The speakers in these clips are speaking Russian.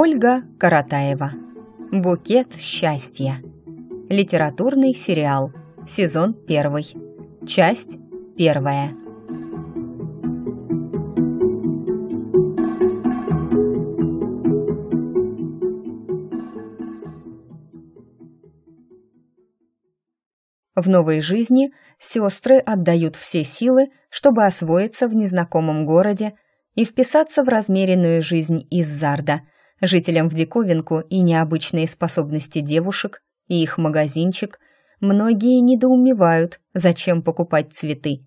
Ольга Каратаева. Букет счастья. Литературный сериал. Сезон первый. Часть первая. В новой жизни сестры отдают все силы, чтобы освоиться в незнакомом городе и вписаться в размеренную жизнь из Зарда – Жителям в диковинку и необычные способности девушек, и их магазинчик, многие недоумевают, зачем покупать цветы.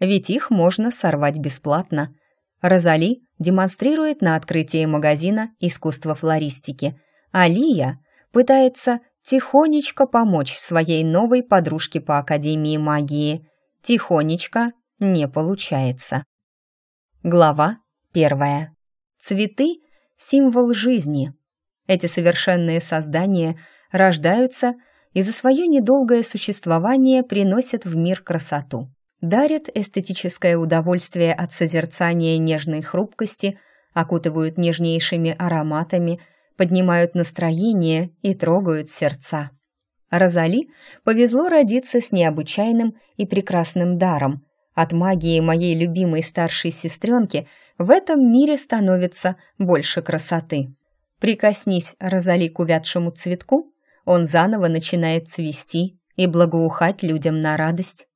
Ведь их можно сорвать бесплатно. Розали демонстрирует на открытии магазина искусство флористики, а Лия пытается тихонечко помочь своей новой подружке по Академии магии. Тихонечко не получается. Глава первая. Цветы символ жизни. Эти совершенные создания рождаются и за свое недолгое существование приносят в мир красоту, дарят эстетическое удовольствие от созерцания нежной хрупкости, окутывают нежнейшими ароматами, поднимают настроение и трогают сердца. Розали повезло родиться с необычайным и прекрасным даром. От магии моей любимой старшей сестренки – в этом мире становится больше красоты. Прикоснись, Розали, к увядшему цветку, он заново начинает цвести и благоухать людям на радость.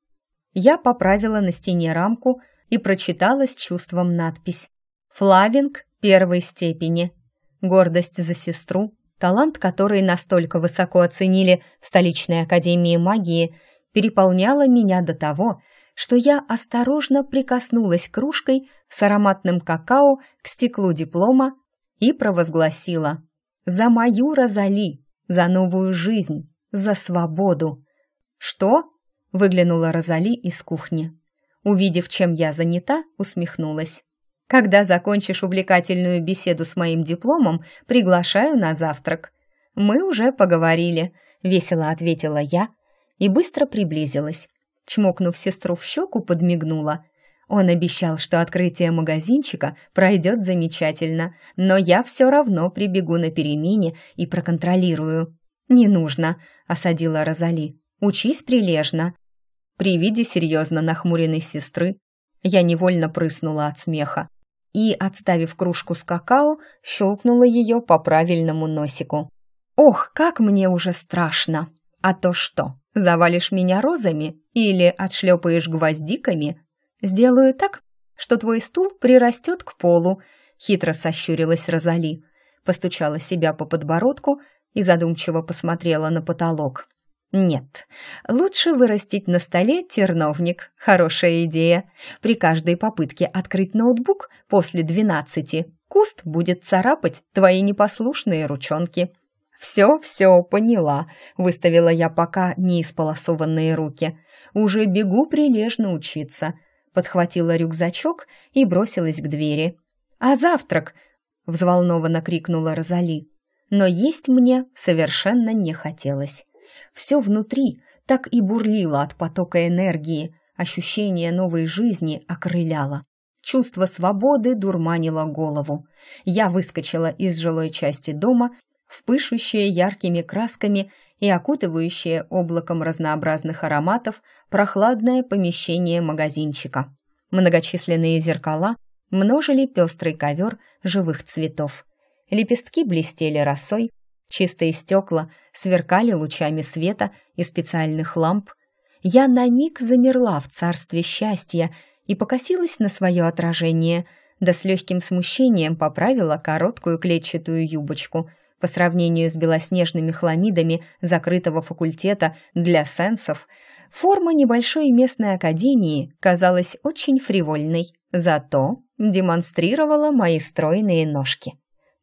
Я поправила на стене рамку и прочитала с чувством надпись «Флавинг первой степени». Гордость за сестру, талант который настолько высоко оценили в столичной академии магии, переполняла меня до того, что я осторожно прикоснулась кружкой с ароматным какао к стеклу диплома и провозгласила «За мою Розали! За новую жизнь! За свободу!» «Что?» — выглянула Розали из кухни. Увидев, чем я занята, усмехнулась. «Когда закончишь увлекательную беседу с моим дипломом, приглашаю на завтрак». «Мы уже поговорили», — весело ответила я и быстро приблизилась Чмокнув сестру в щеку, подмигнула. Он обещал, что открытие магазинчика пройдет замечательно, но я все равно прибегу на перемене и проконтролирую. «Не нужно», — осадила Розали. «Учись прилежно». При виде серьезно нахмуренной сестры я невольно прыснула от смеха и, отставив кружку с какао, щелкнула ее по правильному носику. «Ох, как мне уже страшно! А то что, Завалишь меня розами или отшлепаешь гвоздиками? Сделаю так, что твой стул прирастет к полу», — хитро сощурилась Розали. Постучала себя по подбородку и задумчиво посмотрела на потолок. «Нет, лучше вырастить на столе терновник. Хорошая идея. При каждой попытке открыть ноутбук после двенадцати куст будет царапать твои непослушные ручонки». «Все, все, поняла», — выставила я пока неисполосованные руки. «Уже бегу прилежно учиться», — подхватила рюкзачок и бросилась к двери. «А завтрак?» — взволнованно крикнула Розали. Но есть мне совершенно не хотелось. Все внутри так и бурлило от потока энергии, ощущение новой жизни окрыляло. Чувство свободы дурманило голову. Я выскочила из жилой части дома в пышущее яркими красками и окутывающее облаком разнообразных ароматов прохладное помещение магазинчика. Многочисленные зеркала множили пестрый ковер живых цветов. Лепестки блестели росой, чистые стекла сверкали лучами света и специальных ламп. Я на миг замерла в царстве счастья и покосилась на свое отражение, да с легким смущением поправила короткую клетчатую юбочку — по сравнению с белоснежными хламидами закрытого факультета для сенсов, форма небольшой местной академии казалась очень фривольной, зато демонстрировала мои стройные ножки.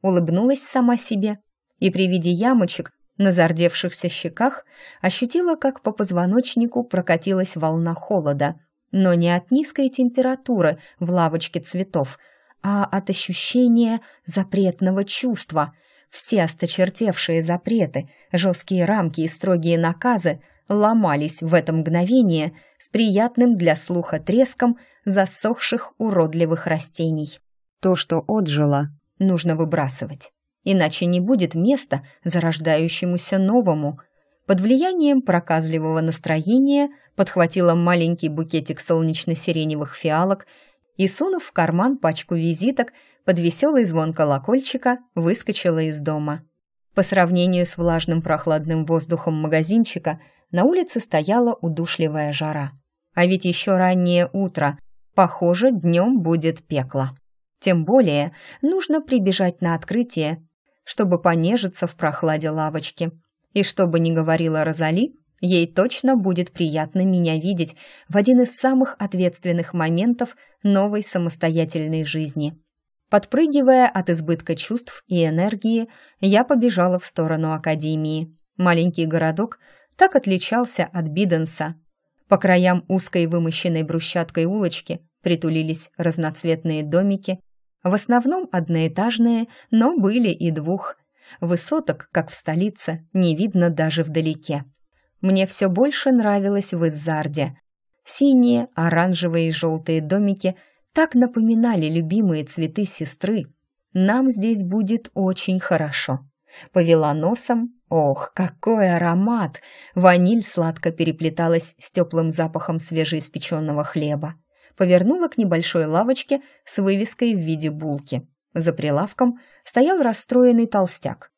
Улыбнулась сама себе и при виде ямочек на зардевшихся щеках ощутила, как по позвоночнику прокатилась волна холода, но не от низкой температуры в лавочке цветов, а от ощущения запретного чувства — все осточертевшие запреты, жесткие рамки и строгие наказы ломались в это мгновение с приятным для слуха треском засохших уродливых растений. То, что отжило, нужно выбрасывать, иначе не будет места зарождающемуся новому. Под влиянием проказливого настроения подхватила маленький букетик солнечно-сиреневых фиалок – и, сунув в карман пачку визиток, под веселый звон колокольчика выскочила из дома. По сравнению с влажным прохладным воздухом магазинчика на улице стояла удушливая жара. А ведь еще раннее утро. Похоже, днем будет пекло. Тем более нужно прибежать на открытие, чтобы понежиться в прохладе лавочки. И чтобы не говорила Розали, Ей точно будет приятно меня видеть в один из самых ответственных моментов новой самостоятельной жизни. Подпрыгивая от избытка чувств и энергии, я побежала в сторону академии. Маленький городок так отличался от Биденса. По краям узкой вымощенной брусчаткой улочки притулились разноцветные домики, в основном одноэтажные, но были и двух. Высоток, как в столице, не видно даже вдалеке мне все больше нравилось в Изарде. Синие, оранжевые и желтые домики так напоминали любимые цветы сестры. Нам здесь будет очень хорошо. Повела носом. Ох, какой аромат! Ваниль сладко переплеталась с теплым запахом свежеиспеченного хлеба. Повернула к небольшой лавочке с вывеской в виде булки. За прилавком стоял расстроенный толстяк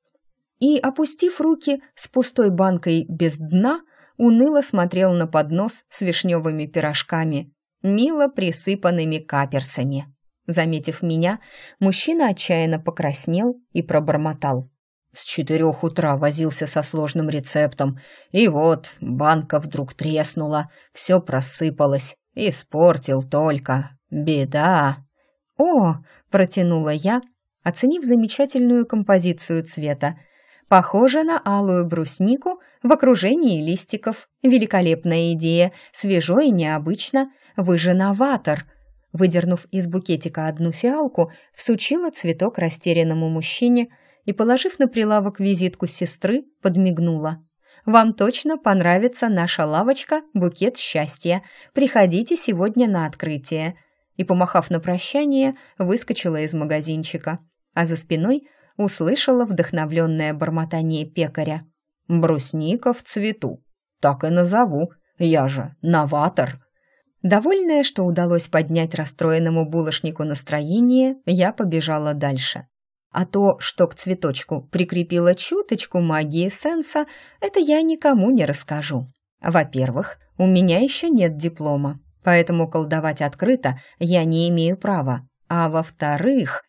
и, опустив руки с пустой банкой без дна, уныло смотрел на поднос с вишневыми пирожками, мило присыпанными каперсами. Заметив меня, мужчина отчаянно покраснел и пробормотал. С четырех утра возился со сложным рецептом, и вот банка вдруг треснула, все просыпалось, испортил только. Беда! «О!» — протянула я, оценив замечательную композицию цвета — Похоже на алую бруснику в окружении листиков. Великолепная идея, свежо и необычно. Вы же новатор. Выдернув из букетика одну фиалку, всучила цветок растерянному мужчине и, положив на прилавок визитку сестры, подмигнула. «Вам точно понравится наша лавочка «Букет счастья». Приходите сегодня на открытие» и, помахав на прощание, выскочила из магазинчика. А за спиной услышала вдохновленное бормотание пекаря. «Брусника в цвету. Так и назову. Я же новатор». Довольная, что удалось поднять расстроенному булочнику настроение, я побежала дальше. А то, что к цветочку прикрепила чуточку магии сенса, это я никому не расскажу. Во-первых, у меня еще нет диплома, поэтому колдовать открыто я не имею права. А во-вторых,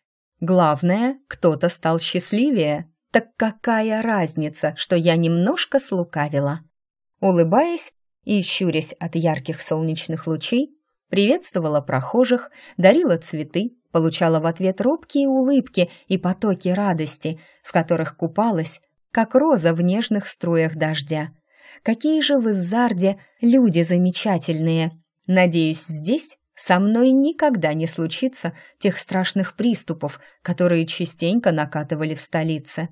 Главное, кто-то стал счастливее. Так какая разница, что я немножко слукавила? Улыбаясь и щурясь от ярких солнечных лучей, приветствовала прохожих, дарила цветы, получала в ответ робкие улыбки и потоки радости, в которых купалась, как роза в нежных струях дождя. Какие же в Изарде люди замечательные! Надеюсь, здесь со мной никогда не случится тех страшных приступов, которые частенько накатывали в столице.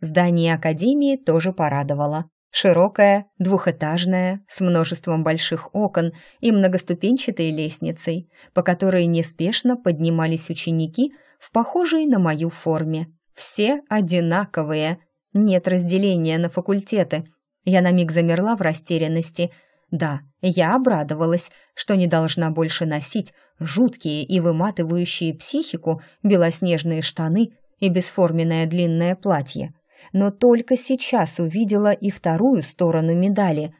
Здание академии тоже порадовало. Широкое, двухэтажное, с множеством больших окон и многоступенчатой лестницей, по которой неспешно поднимались ученики в похожей на мою форме. Все одинаковые, нет разделения на факультеты. Я на миг замерла в растерянности – да, я обрадовалась, что не должна больше носить жуткие и выматывающие психику белоснежные штаны и бесформенное длинное платье. Но только сейчас увидела и вторую сторону медали.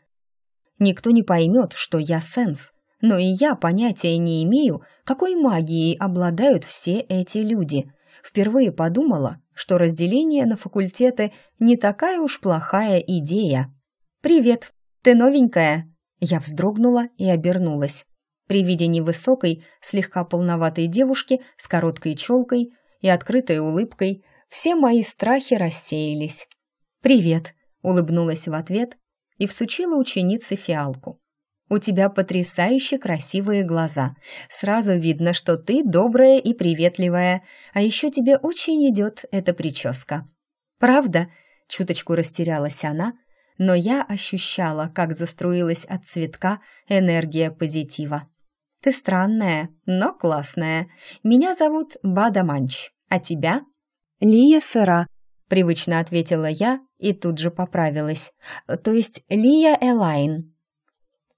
Никто не поймет, что я сенс, но и я понятия не имею, какой магией обладают все эти люди. Впервые подумала, что разделение на факультеты не такая уж плохая идея. «Привет, ты новенькая?» Я вздрогнула и обернулась. При виде невысокой, слегка полноватой девушки с короткой челкой и открытой улыбкой все мои страхи рассеялись. «Привет!» — улыбнулась в ответ и всучила ученице фиалку. «У тебя потрясающе красивые глаза. Сразу видно, что ты добрая и приветливая, а еще тебе очень идет эта прическа». «Правда?» — чуточку растерялась она — но я ощущала, как заструилась от цветка энергия позитива. «Ты странная, но классная. Меня зовут Бада Манч, а тебя?» «Лия Сыра», — привычно ответила я и тут же поправилась. «То есть Лия Элайн».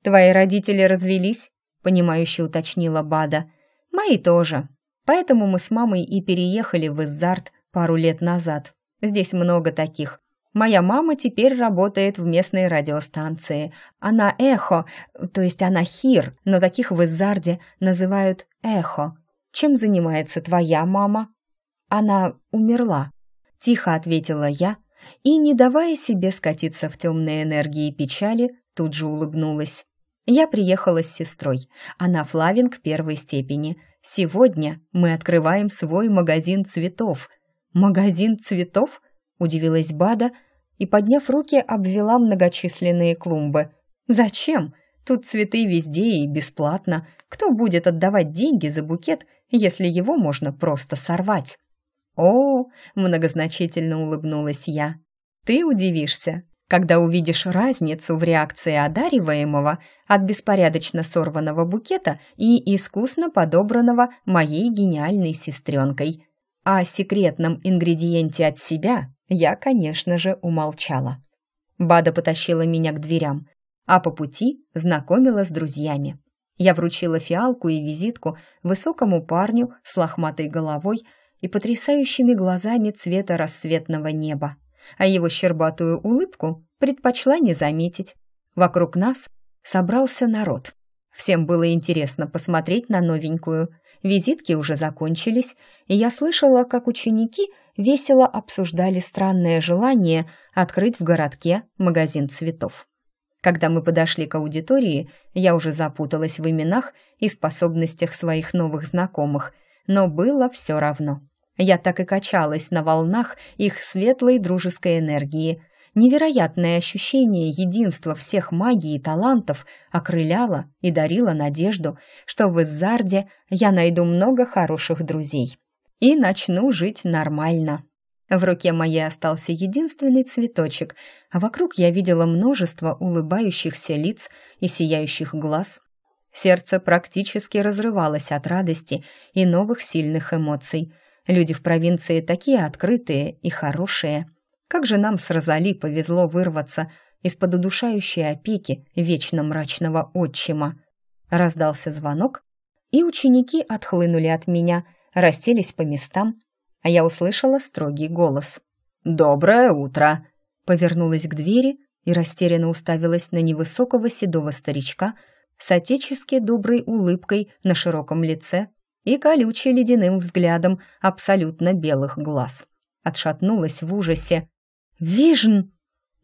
«Твои родители развелись?» — понимающе уточнила Бада. «Мои тоже. Поэтому мы с мамой и переехали в Иззарт пару лет назад. Здесь много таких. Моя мама теперь работает в местной радиостанции. Она эхо, то есть она хир, но таких в Изарде называют эхо. Чем занимается твоя мама? Она умерла, тихо ответила я и, не давая себе скатиться в темные энергии печали, тут же улыбнулась. Я приехала с сестрой. Она флавинг первой степени. Сегодня мы открываем свой магазин цветов. Магазин цветов? Удивилась Бада, и, подняв руки, обвела многочисленные клумбы. «Зачем? Тут цветы везде и бесплатно. Кто будет отдавать деньги за букет, если его можно просто сорвать?» «О!» — многозначительно улыбнулась я. «Ты удивишься, когда увидишь разницу в реакции одариваемого от беспорядочно сорванного букета и искусно подобранного моей гениальной сестренкой. О а секретном ингредиенте от себя я, конечно же, умолчала. Бада потащила меня к дверям, а по пути знакомила с друзьями. Я вручила фиалку и визитку высокому парню с лохматой головой и потрясающими глазами цвета рассветного неба, а его щербатую улыбку предпочла не заметить. Вокруг нас собрался народ. Всем было интересно посмотреть на новенькую. Визитки уже закончились, и я слышала, как ученики весело обсуждали странное желание открыть в городке магазин цветов. Когда мы подошли к аудитории, я уже запуталась в именах и способностях своих новых знакомых, но было все равно. Я так и качалась на волнах их светлой дружеской энергии – Невероятное ощущение единства всех магий и талантов окрыляло и дарило надежду, что в Изарде я найду много хороших друзей и начну жить нормально. В руке моей остался единственный цветочек, а вокруг я видела множество улыбающихся лиц и сияющих глаз. Сердце практически разрывалось от радости и новых сильных эмоций. Люди в провинции такие открытые и хорошие – как же нам с Розали повезло вырваться из-под удушающей опеки вечно мрачного отчима. Раздался звонок, и ученики отхлынули от меня, расселись по местам, а я услышала строгий голос. «Доброе утро!» Повернулась к двери и растерянно уставилась на невысокого седого старичка с отечески доброй улыбкой на широком лице и колючей ледяным взглядом абсолютно белых глаз. Отшатнулась в ужасе «Вижн!»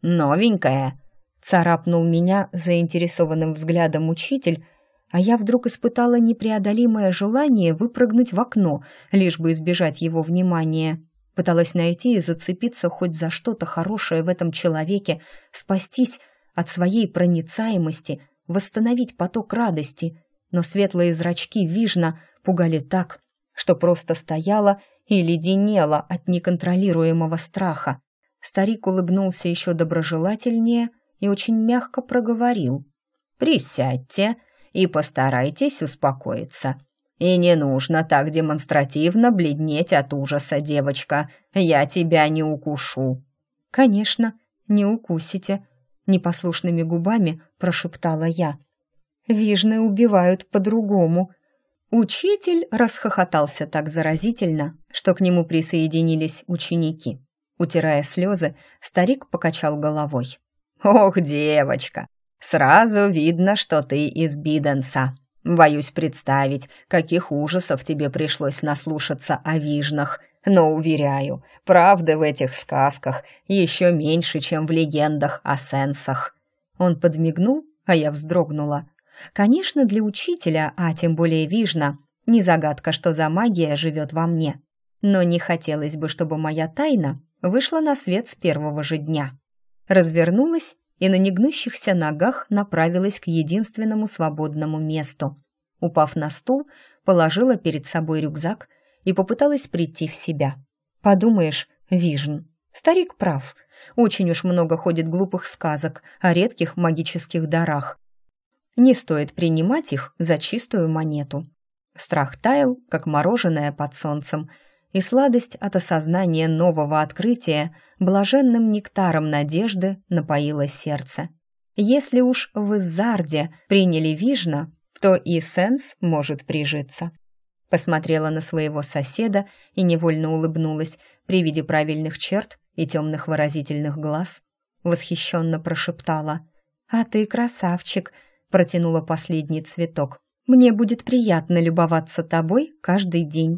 «Новенькая!» — царапнул меня заинтересованным взглядом учитель, а я вдруг испытала непреодолимое желание выпрыгнуть в окно, лишь бы избежать его внимания. Пыталась найти и зацепиться хоть за что-то хорошее в этом человеке, спастись от своей проницаемости, восстановить поток радости. Но светлые зрачки Вижна пугали так, что просто стояла и леденела от неконтролируемого страха. Старик улыбнулся еще доброжелательнее и очень мягко проговорил. «Присядьте и постарайтесь успокоиться. И не нужно так демонстративно бледнеть от ужаса, девочка. Я тебя не укушу». «Конечно, не укусите», — непослушными губами прошептала я. «Вижны убивают по-другому», Учитель расхохотался так заразительно, что к нему присоединились ученики. Утирая слезы, старик покачал головой. «Ох, девочка, сразу видно, что ты из Биденса. Боюсь представить, каких ужасов тебе пришлось наслушаться о вижнах, но, уверяю, правды в этих сказках еще меньше, чем в легендах о сенсах». Он подмигнул, а я вздрогнула. «Конечно, для учителя, а тем более вижна, не загадка, что за магия живет во мне. Но не хотелось бы, чтобы моя тайна вышла на свет с первого же дня. Развернулась и на негнущихся ногах направилась к единственному свободному месту. Упав на стул, положила перед собой рюкзак и попыталась прийти в себя. Подумаешь, Вижн. Старик прав. Очень уж много ходит глупых сказок о редких магических дарах. Не стоит принимать их за чистую монету. Страх таял, как мороженое под солнцем – и сладость от осознания нового открытия блаженным нектаром надежды напоила сердце. Если уж в Изарде приняли Вижна, то и Сенс может прижиться. Посмотрела на своего соседа и невольно улыбнулась при виде правильных черт и темных выразительных глаз. Восхищенно прошептала. «А ты красавчик!» — протянула последний цветок. «Мне будет приятно любоваться тобой каждый день».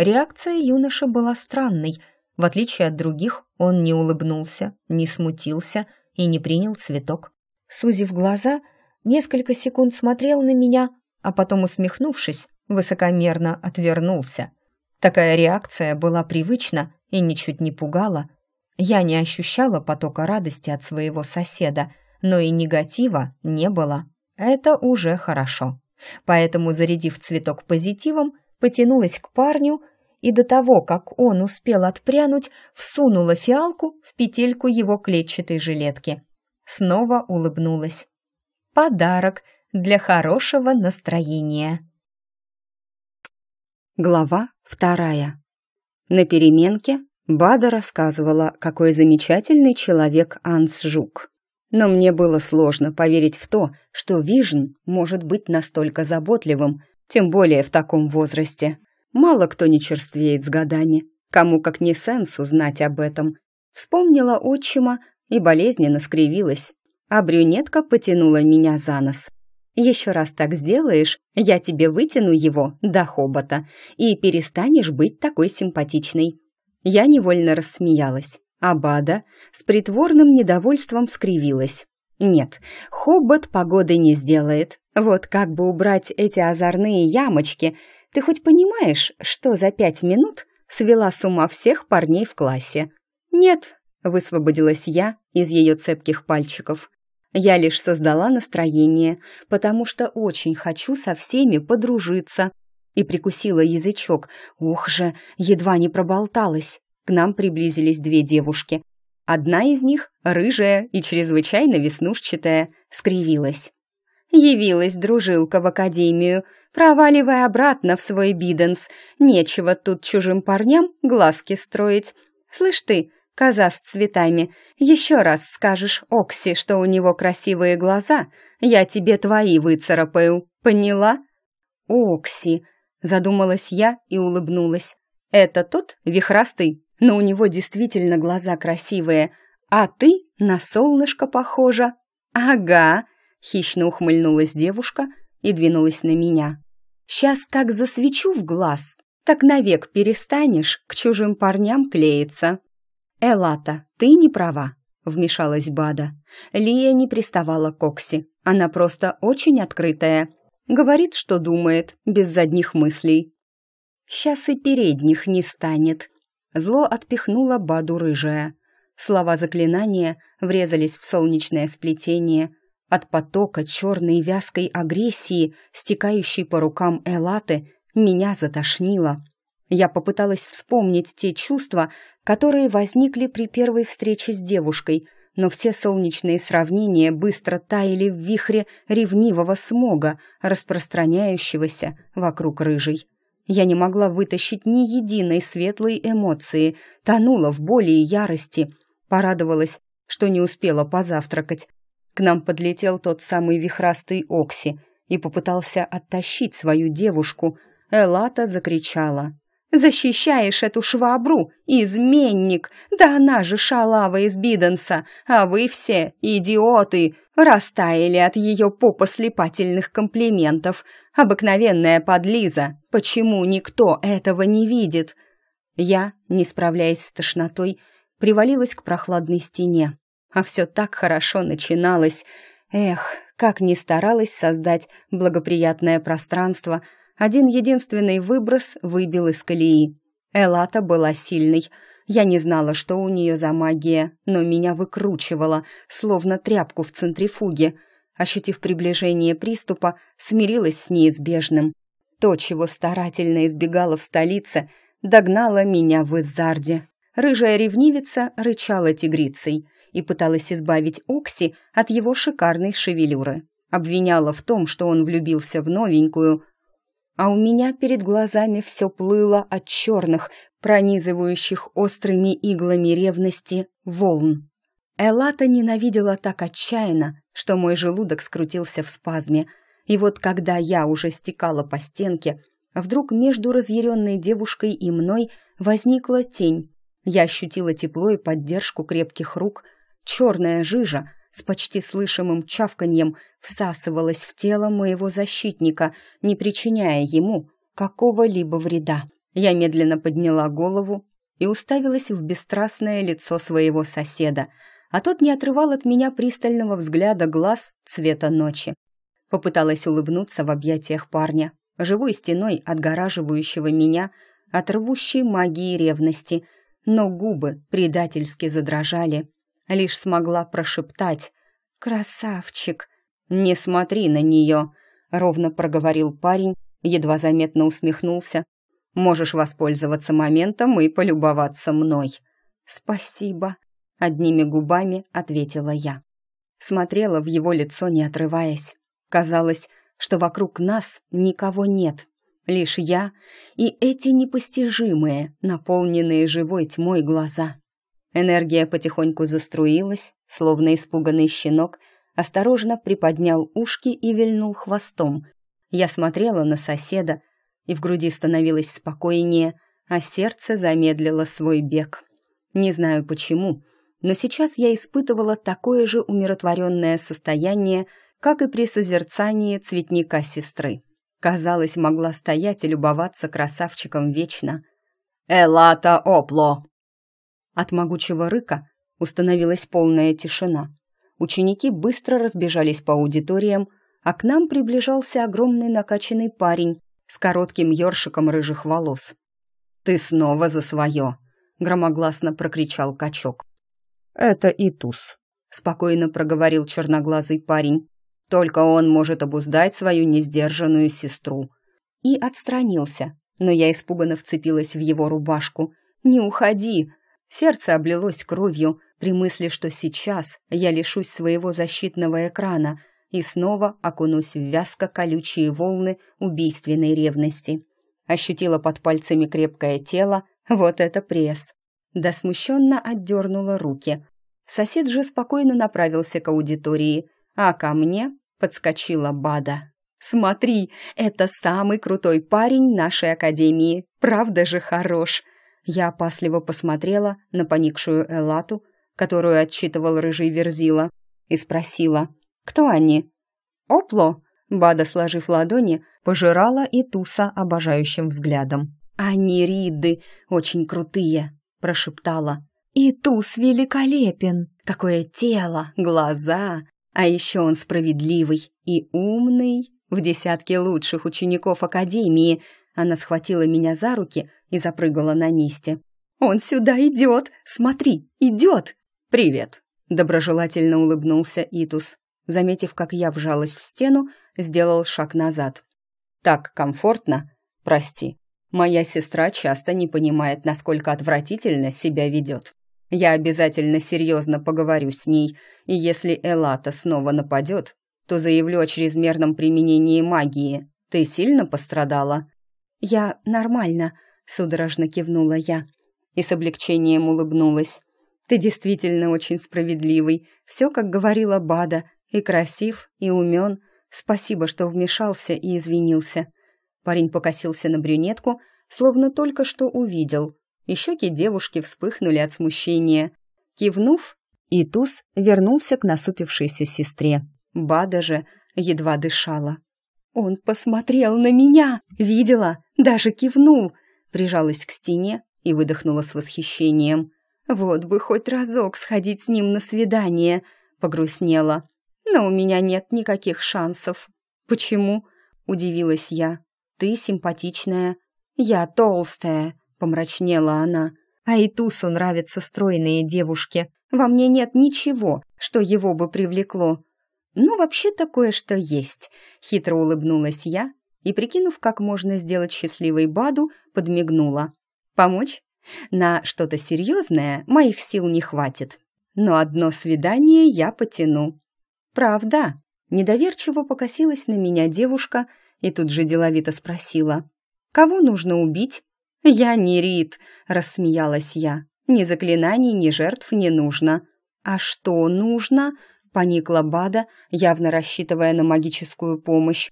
Реакция юноши была странной. В отличие от других, он не улыбнулся, не смутился и не принял цветок. Сузив глаза, несколько секунд смотрел на меня, а потом, усмехнувшись, высокомерно отвернулся. Такая реакция была привычна и ничуть не пугала. Я не ощущала потока радости от своего соседа, но и негатива не было. Это уже хорошо. Поэтому, зарядив цветок позитивом, потянулась к парню и до того, как он успел отпрянуть, всунула фиалку в петельку его клетчатой жилетки. Снова улыбнулась. «Подарок для хорошего настроения». Глава вторая. На переменке Бада рассказывала, какой замечательный человек Анс Жук. Но мне было сложно поверить в то, что Вижн может быть настолько заботливым, тем более в таком возрасте. Мало кто не черствеет с годами, кому как не сенсу знать об этом. Вспомнила отчима и болезненно скривилась, а брюнетка потянула меня за нос. «Еще раз так сделаешь, я тебе вытяну его до хобота и перестанешь быть такой симпатичной». Я невольно рассмеялась. А Бада с притворным недовольством скривилась. Нет, хобот погоды не сделает. Вот как бы убрать эти озорные ямочки, ты хоть понимаешь, что за пять минут свела с ума всех парней в классе?» «Нет», — высвободилась я из ее цепких пальчиков. «Я лишь создала настроение, потому что очень хочу со всеми подружиться». И прикусила язычок. «Ох же, едва не проболталась!» К нам приблизились две девушки. Одна из них, рыжая и чрезвычайно веснушчатая, скривилась. Явилась дружилка в академию, проваливая обратно в свой биденс. Нечего тут чужим парням глазки строить. Слышь ты, коза с цветами, еще раз скажешь Окси, что у него красивые глаза, я тебе твои выцарапаю, поняла? Окси, задумалась я и улыбнулась. Это тот вихрастый, но у него действительно глаза красивые, а ты на солнышко похожа. Ага, Хищно ухмыльнулась девушка и двинулась на меня. «Сейчас как засвечу в глаз, так навек перестанешь к чужим парням клеиться». «Элата, ты не права», — вмешалась Бада. Лия не приставала к Окси. Она просто очень открытая. Говорит, что думает, без задних мыслей. «Сейчас и передних не станет». Зло отпихнула Баду рыжая. Слова заклинания врезались в солнечное сплетение, от потока черной вязкой агрессии, стекающей по рукам Элаты, меня затошнило. Я попыталась вспомнить те чувства, которые возникли при первой встрече с девушкой, но все солнечные сравнения быстро таяли в вихре ревнивого смога, распространяющегося вокруг рыжей. Я не могла вытащить ни единой светлой эмоции, тонула в боли и ярости. Порадовалась, что не успела позавтракать, к нам подлетел тот самый вихрастый Окси и попытался оттащить свою девушку. Элата закричала. «Защищаешь эту швабру, изменник! Да она же шалава из Биденса, а вы все идиоты! Растаяли от ее попослепательных комплиментов. Обыкновенная подлиза! Почему никто этого не видит?» Я, не справляясь с тошнотой, привалилась к прохладной стене а все так хорошо начиналось. Эх, как ни старалась создать благоприятное пространство, один единственный выброс выбил из колеи. Элата была сильной. Я не знала, что у нее за магия, но меня выкручивала, словно тряпку в центрифуге. Ощутив приближение приступа, смирилась с неизбежным. То, чего старательно избегала в столице, догнала меня в Изарде. Рыжая ревнивица рычала тигрицей — и пыталась избавить Окси от его шикарной шевелюры. Обвиняла в том, что он влюбился в новенькую, а у меня перед глазами все плыло от черных, пронизывающих острыми иглами ревности, волн. Элата ненавидела так отчаянно, что мой желудок скрутился в спазме, и вот когда я уже стекала по стенке, вдруг между разъяренной девушкой и мной возникла тень. Я ощутила тепло и поддержку крепких рук — черная жижа с почти слышимым чавканьем всасывалась в тело моего защитника, не причиняя ему какого-либо вреда. Я медленно подняла голову и уставилась в бесстрастное лицо своего соседа, а тот не отрывал от меня пристального взгляда глаз цвета ночи. Попыталась улыбнуться в объятиях парня, живой стеной отгораживающего меня от рвущей магии ревности, но губы предательски задрожали, лишь смогла прошептать «Красавчик!» «Не смотри на нее!» — ровно проговорил парень, едва заметно усмехнулся. «Можешь воспользоваться моментом и полюбоваться мной». «Спасибо», — одними губами ответила я. Смотрела в его лицо, не отрываясь. Казалось, что вокруг нас никого нет. Лишь я и эти непостижимые, наполненные живой тьмой глаза. Энергия потихоньку заструилась, словно испуганный щенок, осторожно приподнял ушки и вильнул хвостом. Я смотрела на соседа, и в груди становилось спокойнее, а сердце замедлило свой бег. Не знаю почему, но сейчас я испытывала такое же умиротворенное состояние, как и при созерцании цветника сестры. Казалось, могла стоять и любоваться красавчиком вечно. «Элата опло!» От могучего рыка установилась полная тишина. Ученики быстро разбежались по аудиториям, а к нам приближался огромный накачанный парень с коротким ёршиком рыжих волос. «Ты снова за свое!» — громогласно прокричал качок. «Это Итус», — спокойно проговорил черноглазый парень. «Только он может обуздать свою несдержанную сестру». И отстранился, но я испуганно вцепилась в его рубашку. «Не уходи!» Сердце облилось кровью при мысли, что сейчас я лишусь своего защитного экрана и снова окунусь в вязко колючие волны убийственной ревности. Ощутила под пальцами крепкое тело, вот это пресс. Да смущенно отдернула руки. Сосед же спокойно направился к аудитории, а ко мне подскочила Бада. «Смотри, это самый крутой парень нашей академии, правда же хорош!» Я опасливо посмотрела на поникшую Элату, которую отчитывал рыжий Верзила, и спросила, кто они? «Опло!» — Бада, сложив ладони, пожирала и Туса обожающим взглядом. «Они риды, очень крутые!» — прошептала. «И Тус великолепен! Какое тело, глаза! А еще он справедливый и умный!» В десятке лучших учеников Академии она схватила меня за руки — и запрыгала на месте. «Он сюда идет! Смотри, идет!» «Привет!» — доброжелательно улыбнулся Итус. Заметив, как я вжалась в стену, сделал шаг назад. «Так комфортно? Прости. Моя сестра часто не понимает, насколько отвратительно себя ведет. Я обязательно серьезно поговорю с ней, и если Элата снова нападет, то заявлю о чрезмерном применении магии. Ты сильно пострадала?» «Я нормально», Судорожно кивнула я и с облегчением улыбнулась. «Ты действительно очень справедливый. Все, как говорила Бада, и красив, и умен. Спасибо, что вмешался и извинился». Парень покосился на брюнетку, словно только что увидел. И щеки девушки вспыхнули от смущения. Кивнув, Итус вернулся к насупившейся сестре. Бада же едва дышала. «Он посмотрел на меня! Видела! Даже кивнул!» прижалась к стене и выдохнула с восхищением. «Вот бы хоть разок сходить с ним на свидание!» — погрустнела. «Но у меня нет никаких шансов». «Почему?» — удивилась я. «Ты симпатичная». «Я толстая», — помрачнела она. «А и Тусу нравятся стройные девушки. Во мне нет ничего, что его бы привлекло». «Ну, такое есть», — хитро улыбнулась я и, прикинув, как можно сделать счастливой Баду, подмигнула. «Помочь? На что-то серьезное моих сил не хватит, но одно свидание я потяну». «Правда?» Недоверчиво покосилась на меня девушка и тут же деловито спросила. «Кого нужно убить?» «Я не Рит», — рассмеялась я. «Ни заклинаний, ни жертв не нужно». «А что нужно?» — поникла Бада, явно рассчитывая на магическую помощь.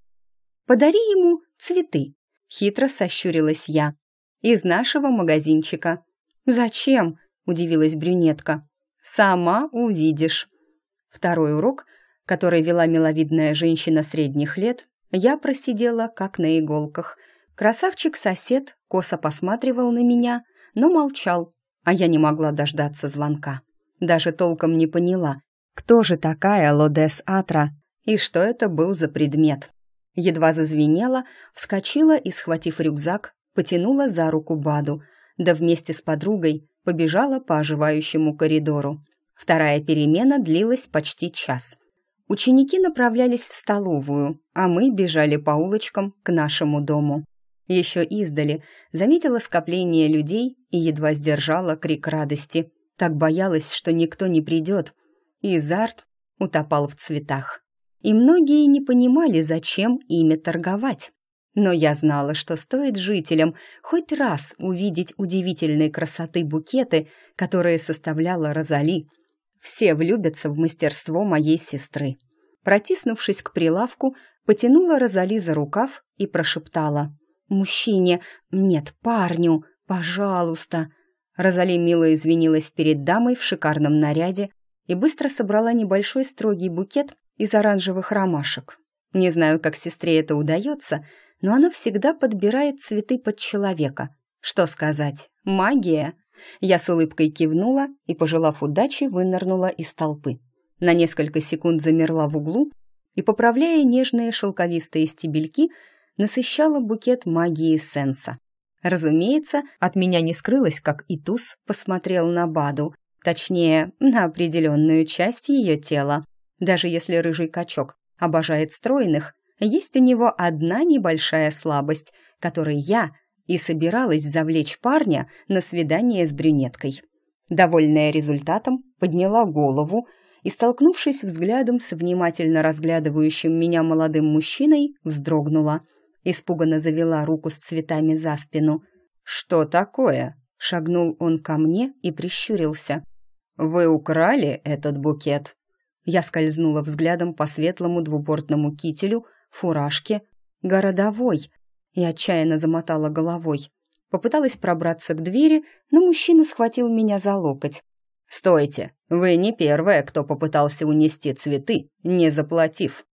Подари ему цветы», — хитро сощурилась я. «Из нашего магазинчика». «Зачем?» — удивилась брюнетка. «Сама увидишь». Второй урок, который вела миловидная женщина средних лет, я просидела как на иголках. Красавчик-сосед косо посматривал на меня, но молчал, а я не могла дождаться звонка. Даже толком не поняла, кто же такая Лодес Атра и что это был за предмет едва зазвенела, вскочила и, схватив рюкзак, потянула за руку Баду, да вместе с подругой побежала по оживающему коридору. Вторая перемена длилась почти час. Ученики направлялись в столовую, а мы бежали по улочкам к нашему дому. Еще издали заметила скопление людей и едва сдержала крик радости. Так боялась, что никто не придет. И Зарт утопал в цветах и многие не понимали, зачем ими торговать. Но я знала, что стоит жителям хоть раз увидеть удивительные красоты букеты, которые составляла Розали. Все влюбятся в мастерство моей сестры. Протиснувшись к прилавку, потянула Розали за рукав и прошептала. «Мужчине, нет, парню, пожалуйста!» Розали мило извинилась перед дамой в шикарном наряде и быстро собрала небольшой строгий букет из оранжевых ромашек. Не знаю, как сестре это удается, но она всегда подбирает цветы под человека. Что сказать? Магия! Я с улыбкой кивнула и, пожелав удачи, вынырнула из толпы. На несколько секунд замерла в углу и, поправляя нежные шелковистые стебельки, насыщала букет магии сенса. Разумеется, от меня не скрылось, как Итус посмотрел на Баду, точнее, на определенную часть ее тела. Даже если рыжий качок обожает стройных, есть у него одна небольшая слабость, которой я и собиралась завлечь парня на свидание с брюнеткой. Довольная результатом, подняла голову и, столкнувшись взглядом с внимательно разглядывающим меня молодым мужчиной, вздрогнула. Испуганно завела руку с цветами за спину. «Что такое?» — шагнул он ко мне и прищурился. «Вы украли этот букет?» Я скользнула взглядом по светлому двубортному кителю, фуражке, городовой и отчаянно замотала головой. Попыталась пробраться к двери, но мужчина схватил меня за локоть. «Стойте! Вы не первая, кто попытался унести цветы, не заплатив!»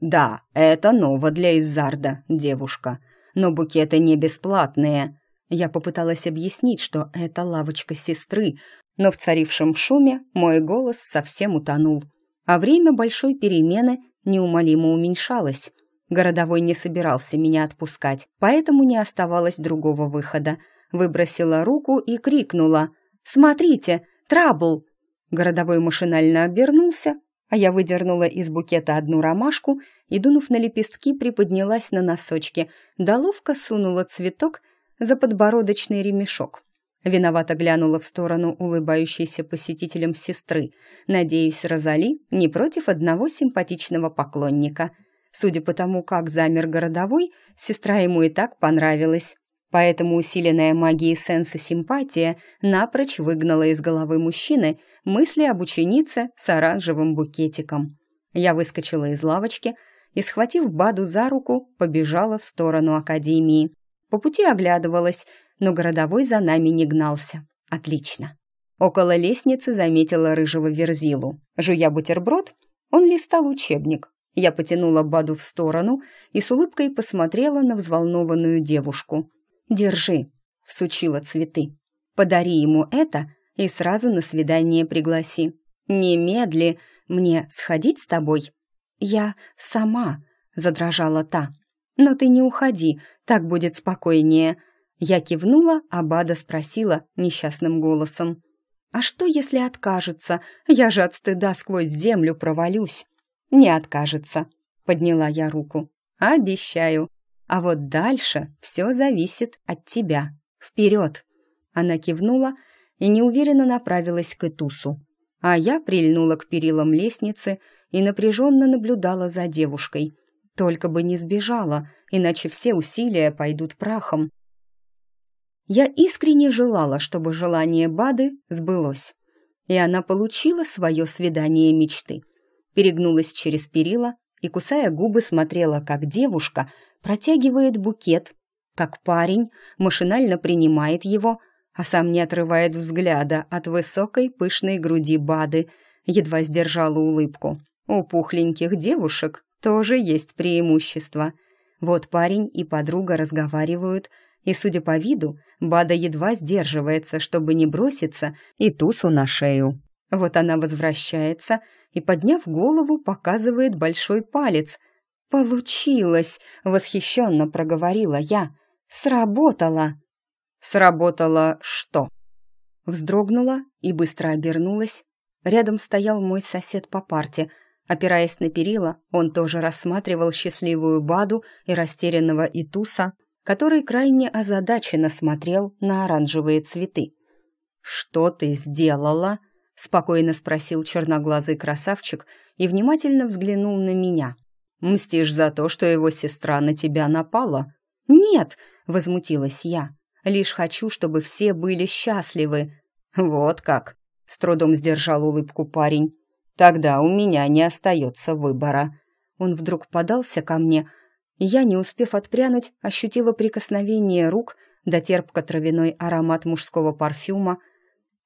«Да, это ново для Иззарда, девушка, но букеты не бесплатные!» Я попыталась объяснить, что это лавочка сестры, но в царившем шуме мой голос совсем утонул а время большой перемены неумолимо уменьшалось. Городовой не собирался меня отпускать, поэтому не оставалось другого выхода. Выбросила руку и крикнула «Смотрите, трабл!» Городовой машинально обернулся, а я выдернула из букета одну ромашку и, дунув на лепестки, приподнялась на носочки, да ловко сунула цветок за подбородочный ремешок. Виновато глянула в сторону улыбающейся посетителям сестры. Надеюсь, Розали не против одного симпатичного поклонника. Судя по тому, как замер городовой, сестра ему и так понравилась. Поэтому усиленная магией сенса симпатия напрочь выгнала из головы мужчины мысли об ученице с оранжевым букетиком. Я выскочила из лавочки и, схватив Баду за руку, побежала в сторону академии. По пути оглядывалась — но городовой за нами не гнался. Отлично. Около лестницы заметила рыжего верзилу. Жуя бутерброд, он листал учебник. Я потянула Баду в сторону и с улыбкой посмотрела на взволнованную девушку. «Держи», — всучила цветы. «Подари ему это и сразу на свидание пригласи. Немедли мне сходить с тобой?» «Я сама», — задрожала та. «Но ты не уходи, так будет спокойнее», я кивнула, а Бада спросила несчастным голосом. «А что, если откажется? Я же от стыда сквозь землю провалюсь». «Не откажется», — подняла я руку. «Обещаю. А вот дальше все зависит от тебя. Вперед!» Она кивнула и неуверенно направилась к Этусу, А я прильнула к перилам лестницы и напряженно наблюдала за девушкой. Только бы не сбежала, иначе все усилия пойдут прахом. Я искренне желала, чтобы желание Бады сбылось. И она получила свое свидание мечты. Перегнулась через перила и, кусая губы, смотрела, как девушка протягивает букет, как парень машинально принимает его, а сам не отрывает взгляда от высокой пышной груди Бады, едва сдержала улыбку. У пухленьких девушек тоже есть преимущество. Вот парень и подруга разговаривают – и, судя по виду, Бада едва сдерживается, чтобы не броситься и тусу на шею. Вот она возвращается и, подняв голову, показывает большой палец. «Получилось!» — восхищенно проговорила я. «Сработало!» «Сработало что?» Вздрогнула и быстро обернулась. Рядом стоял мой сосед по парте. Опираясь на перила, он тоже рассматривал счастливую Баду и растерянного Итуса, который крайне озадаченно смотрел на оранжевые цветы. «Что ты сделала?» — спокойно спросил черноглазый красавчик и внимательно взглянул на меня. «Мстишь за то, что его сестра на тебя напала?» «Нет!» — возмутилась я. «Лишь хочу, чтобы все были счастливы». «Вот как!» — с трудом сдержал улыбку парень. «Тогда у меня не остается выбора». Он вдруг подался ко мне, — я, не успев отпрянуть, ощутила прикосновение рук да терпко-травяной аромат мужского парфюма.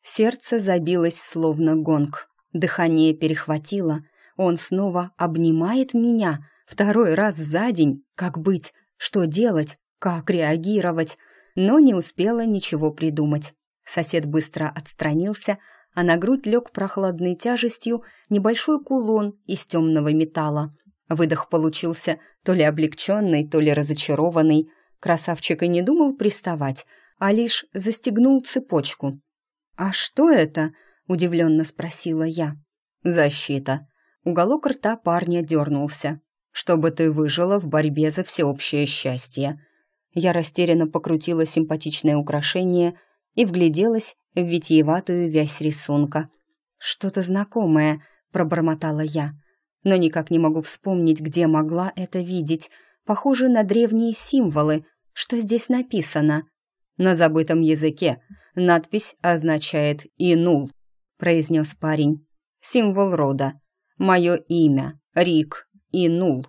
Сердце забилось словно гонг, дыхание перехватило. Он снова обнимает меня, второй раз за день. Как быть? Что делать? Как реагировать? Но не успела ничего придумать. Сосед быстро отстранился, а на грудь лег прохладной тяжестью небольшой кулон из темного металла — Выдох получился то ли облегченный, то ли разочарованный. Красавчик и не думал приставать, а лишь застегнул цепочку. «А что это?» — удивленно спросила я. «Защита». Уголок рта парня дернулся. «Чтобы ты выжила в борьбе за всеобщее счастье». Я растерянно покрутила симпатичное украшение и вгляделась в витиеватую вязь рисунка. «Что-то знакомое», — пробормотала я но никак не могу вспомнить, где могла это видеть. Похоже на древние символы. Что здесь написано? На забытом языке надпись означает «Инул», — произнес парень. «Символ рода. Мое имя. Рик. Инул.